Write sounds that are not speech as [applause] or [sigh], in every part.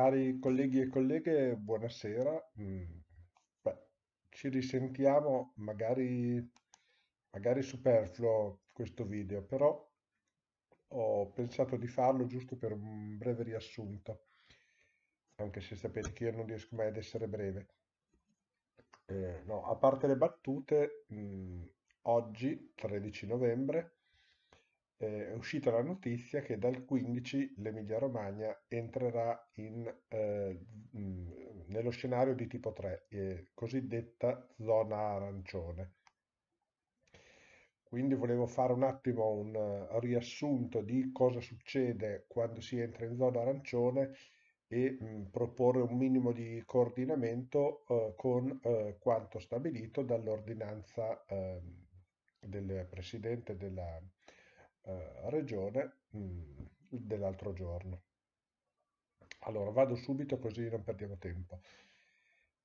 Cari colleghi e colleghe, buonasera. Mm, beh, ci risentiamo, magari, magari superfluo questo video, però ho pensato di farlo giusto per un breve riassunto, anche se sapete che io non riesco mai ad essere breve. Eh, no, a parte le battute, mh, mm, oggi, 13 novembre, è uscita la notizia che dal 15 l'Emilia Romagna entrerà in, eh, nello scenario di tipo 3, eh, cosiddetta zona arancione. Quindi volevo fare un attimo un eh, riassunto di cosa succede quando si entra in zona arancione e mh, proporre un minimo di coordinamento eh, con eh, quanto stabilito dall'ordinanza ehm, del Presidente della Repubblica eh, regione mh, mm, dell'altro giorno. Allora, vado subito così non perdiamo tempo.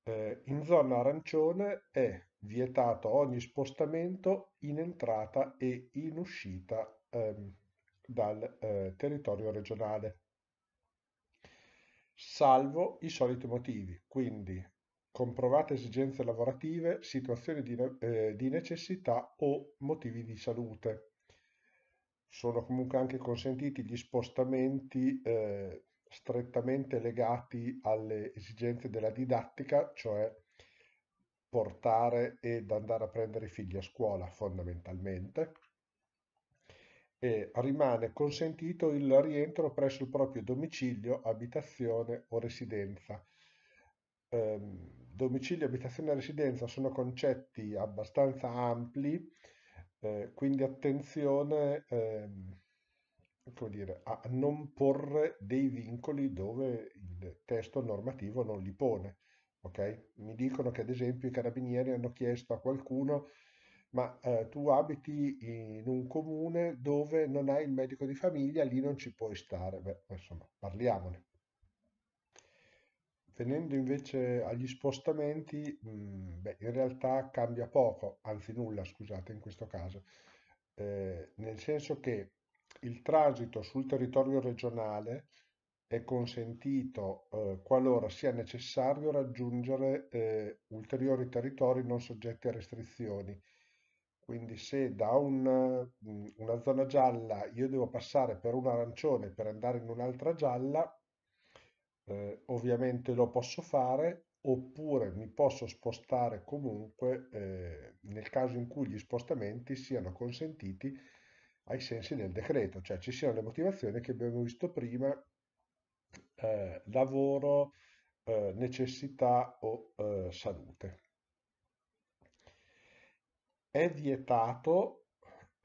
Eh, in zona arancione è vietato ogni spostamento in entrata e in uscita ehm, dal eh, territorio regionale, salvo i soliti motivi, quindi comprovate esigenze lavorative, situazioni di, eh, di necessità o motivi di salute sono comunque anche consentiti gli spostamenti eh, strettamente legati alle esigenze della didattica, cioè portare ed andare a prendere i figli a scuola fondamentalmente. E rimane consentito il rientro presso il proprio domicilio, abitazione o residenza. Ehm, domicilio, abitazione e residenza sono concetti abbastanza ampli eh, quindi attenzione ehm, dire, a non porre dei vincoli dove il testo normativo non li pone. Okay? Mi dicono che ad esempio i carabinieri hanno chiesto a qualcuno ma eh, tu abiti in un comune dove non hai il medico di famiglia, lì non ci puoi stare. Beh, insomma, parliamone. Venendo invece agli spostamenti, mm, beh, in realtà cambia poco, anzi nulla, scusate, in questo caso, eh, nel senso che il transito sul territorio regionale è consentito eh, qualora sia necessario raggiungere eh, ulteriori territori non soggetti a restrizioni. Quindi se da un, mm, una zona gialla io devo passare per un arancione per andare in un'altra gialla, eh, ovviamente lo posso fare oppure mi posso spostare comunque eh, nel caso in cui gli spostamenti siano consentiti ai sensi del decreto, cioè ci siano le motivazioni che abbiamo visto prima, eh, lavoro, eh, necessità o eh, salute. È vietato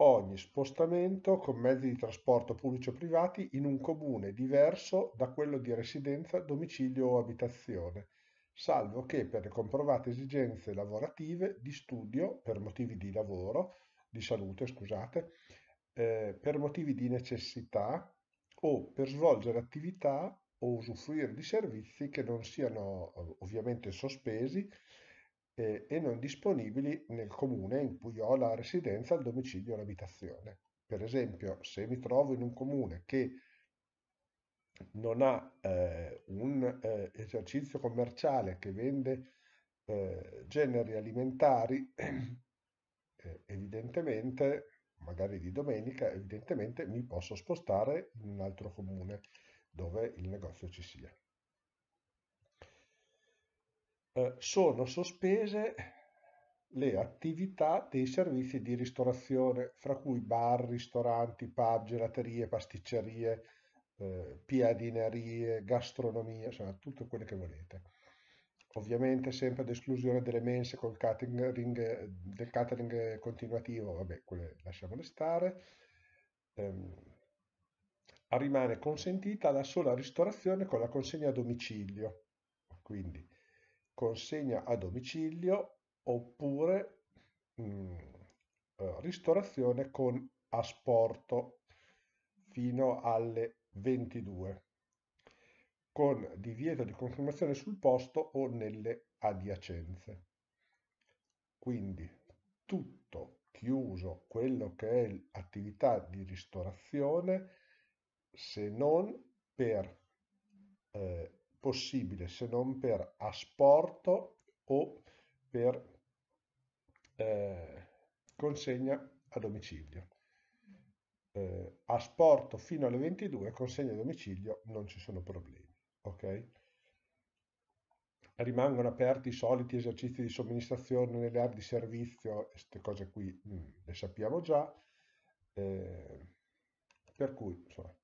ogni spostamento con mezzi di trasporto pubblici o privati in un comune diverso da quello di residenza, domicilio o abitazione, salvo che per le comprovate esigenze lavorative, di studio, per motivi di lavoro, di salute, scusate, eh, per motivi di necessità o per svolgere attività o usufruire di servizi che non siano ovviamente sospesi eh, e non disponibili nel comune in cui ho la residenza, il domicilio e l'abitazione. Per esempio, se mi trovo in un comune che non ha eh, un eh, esercizio commerciale che vende eh, generi alimentari, [clears throat] eh, evidentemente, magari di domenica, evidentemente mi posso spostare in un altro comune dove il negozio ci sia. Eh, sono sospese le attività dei servizi di ristorazione, fra cui bar, ristoranti, pub, gelaterie, pasticcerie, eh, piadinerie, gastronomia, insomma, tutto quello che volete. Ovviamente sempre ad esclusione delle mense col catering, del catering continuativo, vabbè, quelle lasciamole stare. Eh, rimane consentita la sola ristorazione con la consegna a domicilio, quindi consegna a domicilio oppure mh, mm, eh, ristorazione con asporto fino alle 22 con divieto di consumazione sul posto o nelle adiacenze. Quindi tutto chiuso quello che è l'attività di ristorazione se non per possibile se non per asporto o per eh, consegna a domicilio. Eh, asporto fino alle 22, consegna a domicilio non ci sono problemi. Ok? Rimangono aperti i soliti esercizi di somministrazione nelle aree di servizio, queste cose qui mh, mm, le sappiamo già. Eh, per cui insomma,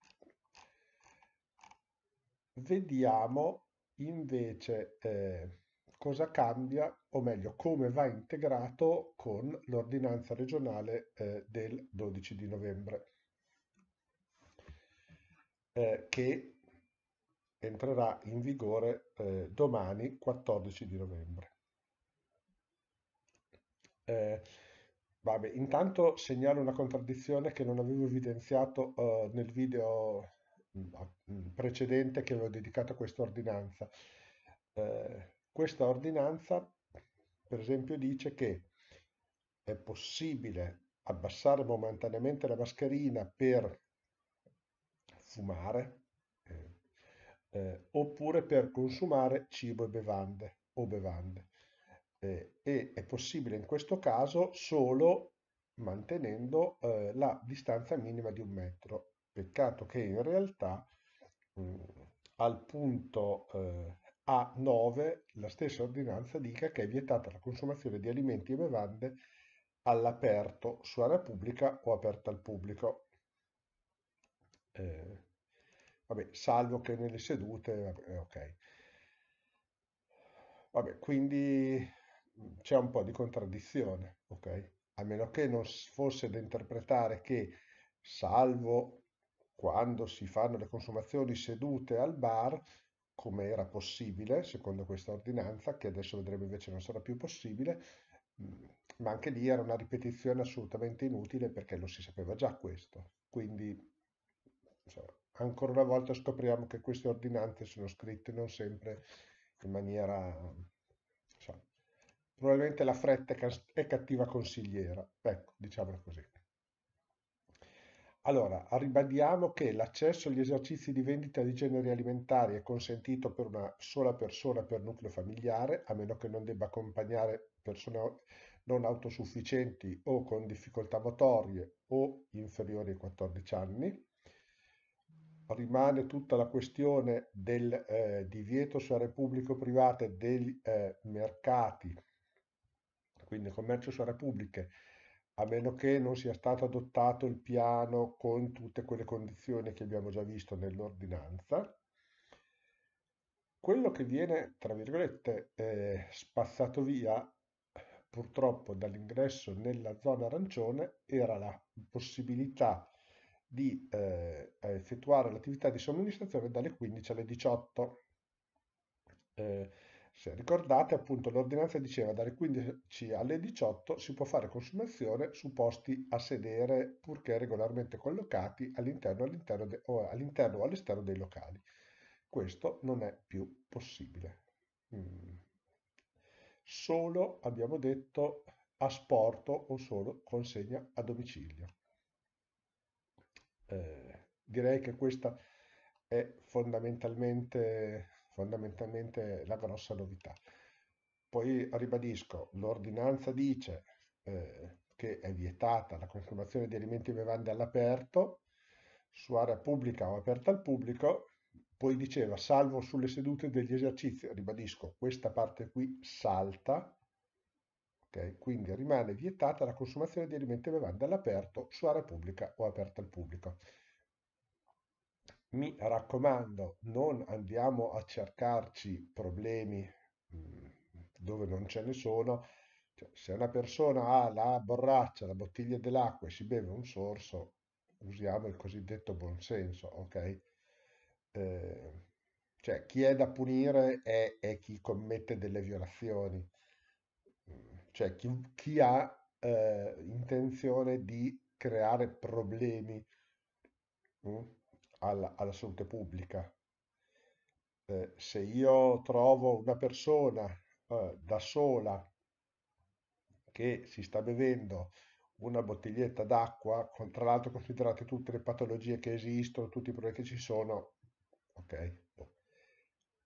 Vediamo invece eh, cosa cambia, o meglio come va integrato con l'ordinanza regionale eh, del 12 di novembre, eh, che entrerà in vigore eh, domani 14 di novembre. Eh, vabbè, intanto segnalo una contraddizione che non avevo evidenziato eh, nel video precedente che avevo dedicato a questa ordinanza. Eh, questa ordinanza, per esempio, dice che è possibile abbassare momentaneamente la mascherina per fumare eh, eh, oppure per consumare cibo e bevande o bevande. Eh, e è possibile in questo caso solo mantenendo eh, la distanza minima di un metro Peccato che in realtà mh, al punto eh, A9 la stessa ordinanza dica che è vietata la consumazione di alimenti e bevande all'aperto, su area pubblica o aperta al pubblico. Eh, vabbè, salvo che nelle sedute, vabbè, eh, ok. Vabbè, quindi c'è un po' di contraddizione, ok? A meno che non fosse da interpretare che salvo quando si fanno le consumazioni sedute al bar, come era possibile secondo questa ordinanza, che adesso vedremo invece non sarà più possibile, mm, ma anche lì era una ripetizione assolutamente inutile perché lo si sapeva già questo. Quindi cioè, ancora una volta scopriamo che queste ordinanze sono scritte non sempre in maniera... Cioè, probabilmente la fretta è cattiva consigliera, ecco, diciamola così. Allora, ribadiamo che l'accesso agli esercizi di vendita di generi alimentari è consentito per una sola persona per nucleo familiare, a meno che non debba accompagnare persone non autosufficienti o con difficoltà motorie o inferiori ai 14 anni. Rimane tutta la questione del eh, divieto su aree pubbliche o private dei eh, mercati, quindi commercio su aree pubbliche a meno che non sia stato adottato il piano con tutte quelle condizioni che abbiamo già visto nell'ordinanza, quello che viene, tra virgolette, eh, spazzato via purtroppo dall'ingresso nella zona arancione era la possibilità di eh, effettuare l'attività di somministrazione dalle 15 alle 18. Eh, se ricordate, appunto, l'ordinanza diceva dalle 15 alle 18 si può fare consumazione su posti a sedere purché regolarmente collocati all'interno, all'interno de, o all'interno o all'esterno dei locali. Questo non è più possibile. Mm. Solo, abbiamo detto, asporto o solo consegna a domicilio. Eh, direi che questa è fondamentalmente fondamentalmente la grossa novità. Poi ribadisco, l'ordinanza dice eh, che è vietata la consumazione di alimenti e bevande all'aperto, su area pubblica o aperta al pubblico, poi diceva salvo sulle sedute degli esercizi, ribadisco, questa parte qui salta, okay? quindi rimane vietata la consumazione di alimenti e bevande all'aperto, su area pubblica o aperta al pubblico. Mi raccomando, non andiamo a cercarci problemi mm, dove non ce ne sono. Cioè, se una persona ha la borraccia, la bottiglia dell'acqua e si beve un sorso, usiamo il cosiddetto buonsenso, ok? Eh, cioè, chi è da punire è, è chi commette delle violazioni, mm, cioè chi, chi ha eh, intenzione di creare problemi. Mm? alla, alla salute pubblica. Eh, se io trovo una persona eh, da sola che si sta bevendo una bottiglietta d'acqua, con, tra l'altro considerate tutte le patologie che esistono, tutti i problemi che ci sono, ok?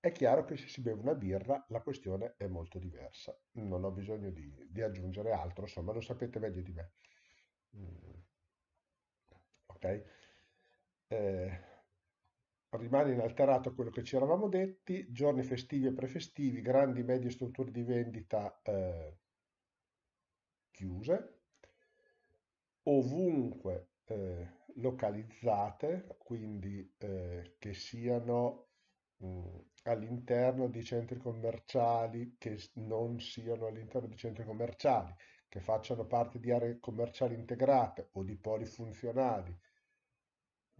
È chiaro che se si beve una birra la questione è molto diversa, non ho bisogno di, di aggiungere altro, insomma lo sapete meglio di me. Mm. Ok? Eh, rimane inalterato quello che ci eravamo detti, giorni festivi e prefestivi, grandi e medie strutture di vendita eh, chiuse, ovunque eh, localizzate, quindi eh, che siano mh, mm, all'interno di centri commerciali, che non siano all'interno di centri commerciali, che facciano parte di aree commerciali integrate o di poli funzionali,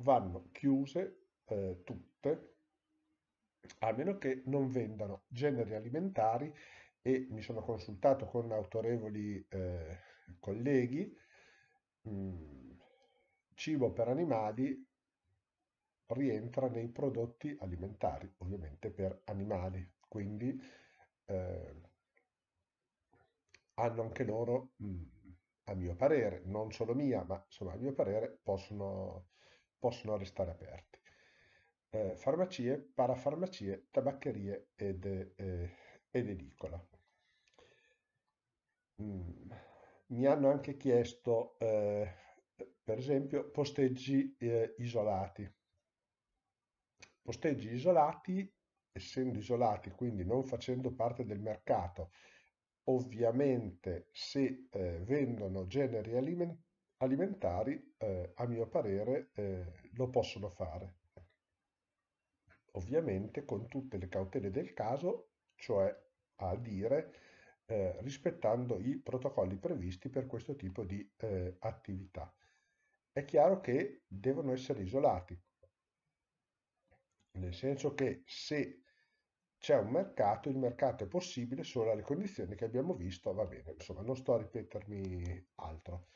vanno chiuse eh, tutte, a meno che non vendano generi alimentari e mi sono consultato con autorevoli eh, colleghi, mh, mm, cibo per animali rientra nei prodotti alimentari, ovviamente per animali, quindi eh, hanno anche loro, mh, mm, a mio parere, non solo mia, ma insomma a mio parere, possono, possono restare aperti eh, farmacie, parafarmacie, tabaccherie ed, eh, ed edicola. Mm. Mi hanno anche chiesto, eh, per esempio, posteggi eh, isolati. Posteggi isolati, essendo isolati, quindi non facendo parte del mercato, ovviamente se eh, vendono generi alimentari, alimentari eh, a mio parere, lo possono fare ovviamente con tutte le cautele del caso, cioè a dire eh, rispettando i protocolli previsti per questo tipo di eh, attività. È chiaro che devono essere isolati, nel senso che se c'è un mercato, il mercato è possibile solo alle condizioni che abbiamo visto, va bene, insomma non sto a ripetermi altro.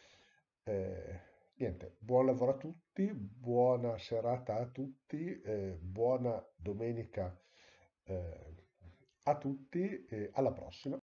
Eh, niente, buon lavoro a tutti, buona serata a tutti, eh, buona domenica eh, a tutti e alla prossima.